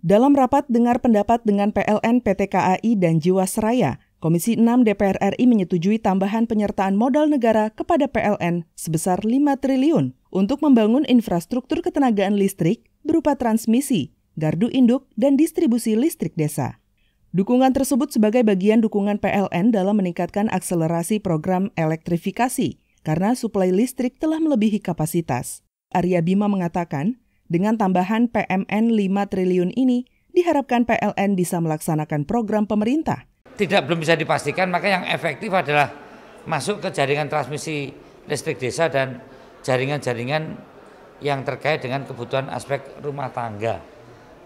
Dalam rapat dengar pendapat dengan PLN PT KAI dan Jiwasraya, Komisi 6 DPR RI menyetujui tambahan penyertaan modal negara kepada PLN sebesar 5 triliun untuk membangun infrastruktur ketenagaan listrik berupa transmisi, gardu induk, dan distribusi listrik desa. Dukungan tersebut sebagai bagian dukungan PLN dalam meningkatkan akselerasi program elektrifikasi karena suplai listrik telah melebihi kapasitas. Arya Bima mengatakan, dengan tambahan PMN 5 triliun ini, diharapkan PLN bisa melaksanakan program pemerintah. Tidak belum bisa dipastikan, maka yang efektif adalah masuk ke jaringan transmisi listrik desa dan jaringan-jaringan yang terkait dengan kebutuhan aspek rumah tangga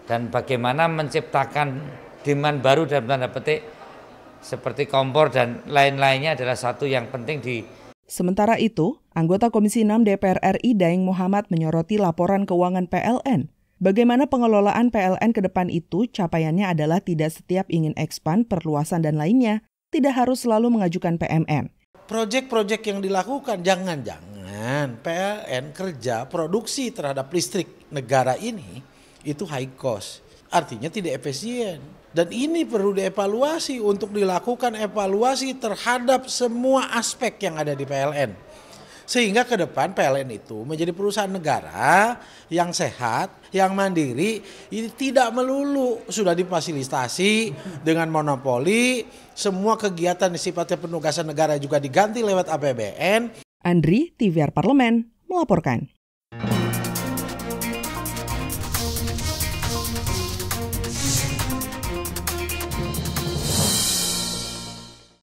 dan bagaimana menciptakan demand baru dalam tanda petik seperti kompor dan lain-lainnya adalah satu yang penting di Sementara itu, anggota Komisi 6 DPR RI Daeng Muhammad menyoroti laporan keuangan PLN. Bagaimana pengelolaan PLN ke depan itu capaiannya adalah tidak setiap ingin ekspan, perluasan, dan lainnya, tidak harus selalu mengajukan PMN. Proyek-proyek yang dilakukan, jangan-jangan PLN kerja produksi terhadap listrik negara ini itu high cost. Artinya tidak efisien dan ini perlu dievaluasi untuk dilakukan evaluasi terhadap semua aspek yang ada di PLN. Sehingga ke depan PLN itu menjadi perusahaan negara yang sehat, yang mandiri, ini tidak melulu sudah difasilitasi dengan monopoli, semua kegiatan sifatnya penugasan negara juga diganti lewat APBN. Andri, TVR Parlemen, melaporkan.